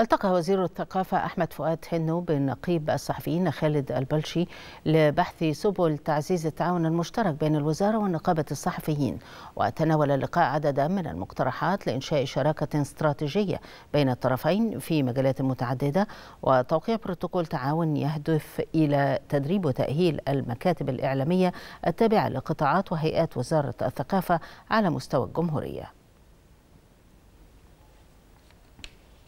التقى وزير الثقافة أحمد فؤاد حنو بالنقيب الصحفيين خالد البلشي لبحث سبل تعزيز التعاون المشترك بين الوزارة ونقابة الصحفيين وتناول اللقاء عددا من المقترحات لإنشاء شراكة استراتيجية بين الطرفين في مجالات متعددة وتوقيع بروتوكول تعاون يهدف إلى تدريب وتأهيل المكاتب الإعلامية التابعة لقطاعات وهيئات وزارة الثقافة على مستوى الجمهورية